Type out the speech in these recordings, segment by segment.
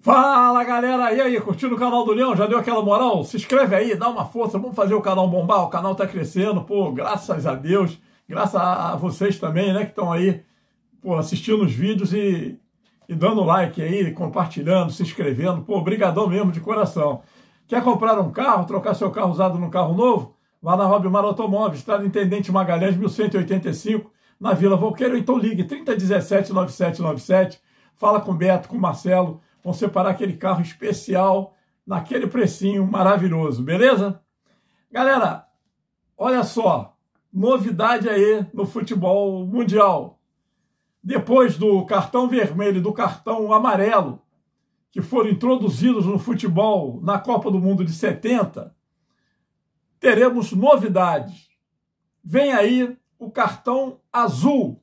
Fala galera, e aí, curtindo o canal do Leão? Já deu aquela moral? Se inscreve aí, dá uma força, vamos fazer o canal bombar, o canal tá crescendo, pô, graças a Deus, graças a vocês também, né, que estão aí, pô, assistindo os vídeos e, e dando like aí, compartilhando, se inscrevendo, pô, obrigadão mesmo, de coração. Quer comprar um carro, trocar seu carro usado num carro novo? Vá na Robmar Automóveis, estrada tá Intendente Magalhães, 1185, na Vila Volqueiro, então ligue 3017 9797, fala com o Beto, com o Marcelo, vão separar aquele carro especial naquele precinho maravilhoso, beleza? Galera, olha só, novidade aí no futebol mundial. Depois do cartão vermelho e do cartão amarelo, que foram introduzidos no futebol na Copa do Mundo de 70, teremos novidades. Vem aí o cartão azul.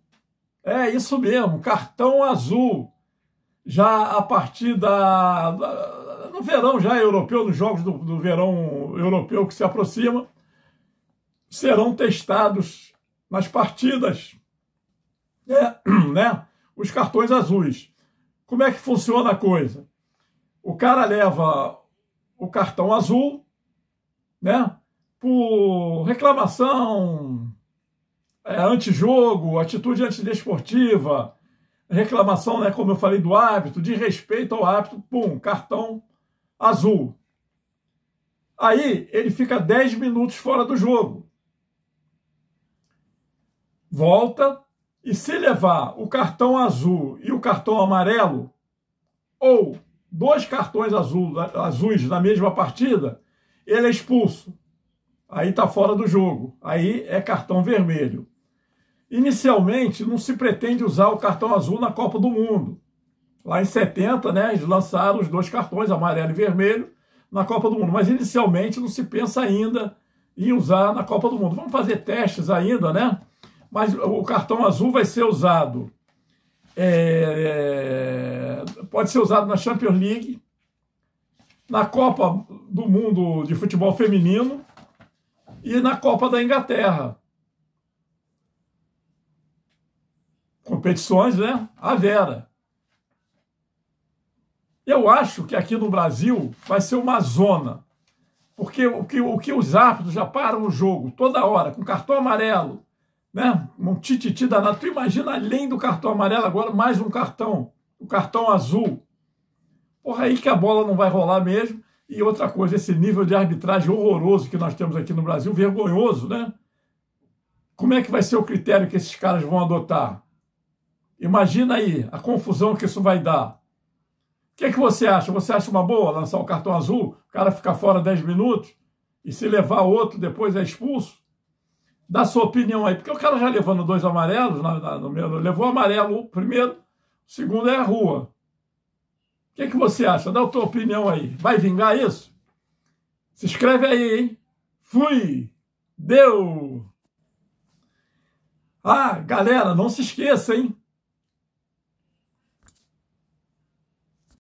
É isso mesmo, cartão azul já a partir da, da no verão já europeu, nos jogos do, do verão europeu que se aproxima, serão testados nas partidas né, né os cartões azuis. Como é que funciona a coisa? O cara leva o cartão azul, né? Por reclamação, é, antijogo, atitude antidesportiva, reclamação, né, como eu falei, do hábito, de respeito ao hábito, pum, cartão azul. Aí ele fica 10 minutos fora do jogo. Volta e se levar o cartão azul e o cartão amarelo, ou dois cartões azul, azuis na mesma partida, ele é expulso. Aí está fora do jogo. Aí é cartão vermelho. Inicialmente, não se pretende usar o cartão azul na Copa do Mundo. Lá em 70, né, eles lançaram os dois cartões, amarelo e vermelho, na Copa do Mundo. Mas inicialmente não se pensa ainda em usar na Copa do Mundo. Vamos fazer testes ainda, né? Mas o cartão azul vai ser usado. É, é pode ser usado na Champions League, na Copa do Mundo de Futebol Feminino e na Copa da Inglaterra. competições, né? A Vera. Eu acho que aqui no Brasil vai ser uma zona, porque o que, o que os árbitros já param o jogo toda hora, com cartão amarelo, né? Um tititi danado. Tu imagina além do cartão amarelo agora mais um cartão, o um cartão azul. Porra, aí que a bola não vai rolar mesmo. E outra coisa, esse nível de arbitragem horroroso que nós temos aqui no Brasil, vergonhoso, né? Como é que vai ser o critério que esses caras vão adotar? Imagina aí a confusão que isso vai dar. O que, é que você acha? Você acha uma boa lançar o um cartão azul, o cara ficar fora 10 minutos e se levar outro depois é expulso? Dá sua opinião aí, porque o cara já levando dois amarelos, na, na, no meu, levou o amarelo primeiro, o segundo é a rua. O que, é que você acha? Dá a tua opinião aí. Vai vingar isso? Se inscreve aí, hein? Fui! Deu! Ah, galera, não se esqueça, hein?